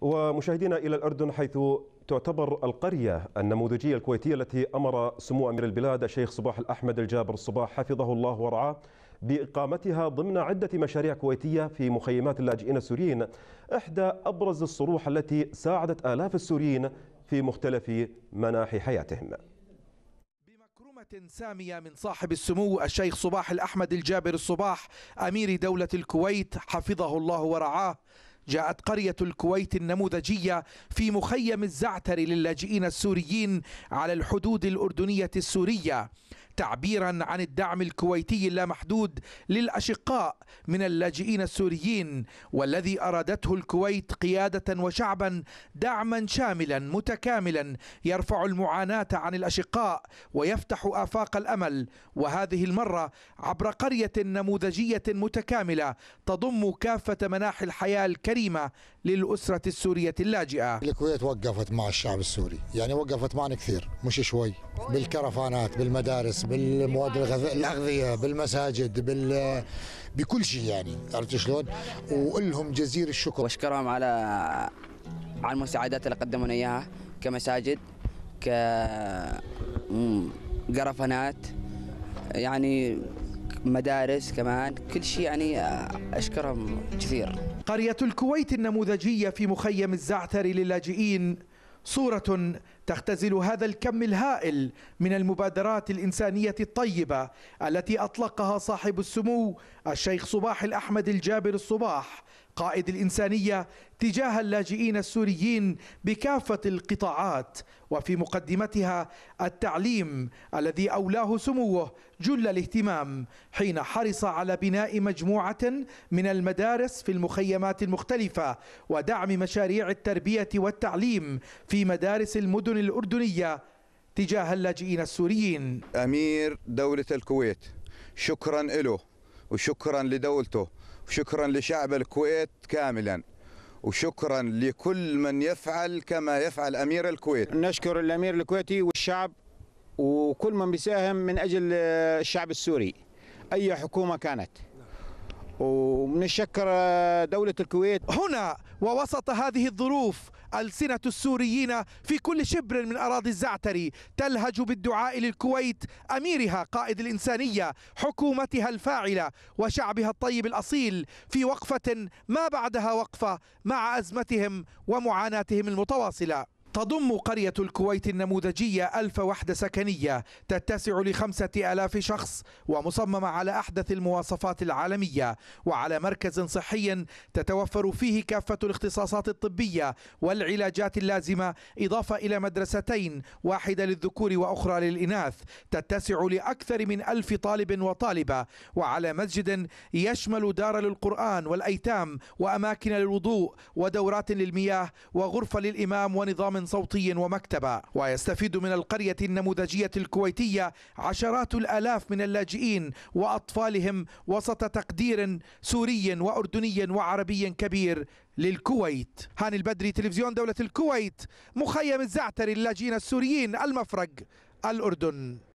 ومشاهدينا إلى الأردن حيث تعتبر القرية النموذجية الكويتية التي أمر سمو أمير البلاد الشيخ صباح الأحمد الجابر الصباح حفظه الله ورعاه بإقامتها ضمن عدة مشاريع كويتية في مخيمات اللاجئين السوريين إحدى أبرز الصروح التي ساعدت آلاف السوريين في مختلف مناحي حياتهم سامية من صاحب السمو الشيخ صباح الأحمد الجابر الصباح أمير دولة الكويت حفظه الله ورعاه جاءت قرية الكويت النموذجية في مخيم الزعتر للاجئين السوريين على الحدود الأردنية السورية تعبيرا عن الدعم الكويتي اللامحدود للأشقاء من اللاجئين السوريين والذي أرادته الكويت قيادة وشعبا دعما شاملا متكاملا يرفع المعاناة عن الأشقاء ويفتح آفاق الأمل وهذه المرة عبر قرية نموذجية متكاملة تضم كافة مناحي الحياة الكريمة للأسرة السورية اللاجئة الكويت وقفت مع الشعب السوري يعني وقفت معنا كثير مش شوي بالكرفانات بالمدارس بالمواد الاغذيه بالمساجد بال بكل شيء يعني عرفت شلون؟ ولهم جزير الشكر واشكرهم على على المساعدات اللي قدمونا اياها كمساجد ك قرفنات يعني مدارس كمان كل شيء يعني اشكرهم كثير قرية الكويت النموذجية في مخيم الزعتر للاجئين صورة تختزل هذا الكم الهائل من المبادرات الإنسانية الطيبة التي أطلقها صاحب السمو الشيخ صباح الأحمد الجابر الصباح قائد الإنسانية تجاه اللاجئين السوريين بكافة القطاعات وفي مقدمتها التعليم الذي أولاه سموه جل الاهتمام حين حرص على بناء مجموعة من المدارس في المخيمات المختلفة ودعم مشاريع التربية والتعليم في مدارس المدن الأردنية تجاه اللاجئين السوريين أمير دولة الكويت شكرا له وشكرا لدولته وشكرا لشعب الكويت كاملا وشكرا لكل من يفعل كما يفعل أمير الكويت نشكر الأمير الكويتي والشعب وكل من بيساهم من أجل الشعب السوري أي حكومة كانت ومنشكر آه، دولة الكويت هنا ووسط هذه الظروف ألسنة السوريين في كل شبر من أراضي الزعتري تلهج بالدعاء للكويت أميرها قائد الإنسانية حكومتها الفاعلة وشعبها الطيب الأصيل في وقفة ما بعدها وقفة مع أزمتهم ومعاناتهم المتواصلة تضم قرية الكويت النموذجية ألف وحدة سكنية تتسع لخمسة ألاف شخص ومصممة على أحدث المواصفات العالمية وعلى مركز صحي تتوفر فيه كافة الاختصاصات الطبية والعلاجات اللازمة إضافة إلى مدرستين واحدة للذكور وأخرى للإناث تتسع لأكثر من ألف طالب وطالبة وعلى مسجد يشمل دار للقرآن والأيتام وأماكن للوضوء ودورات للمياه وغرفة للإمام ونظام صوتي ومكتبة ويستفيد من القرية النموذجية الكويتية عشرات الآلاف من اللاجئين وأطفالهم وسط تقدير سوري وأردني وعربي كبير للكويت هاني البدري تلفزيون دولة الكويت مخيم الزعتري اللاجئين السوريين المفرق الأردن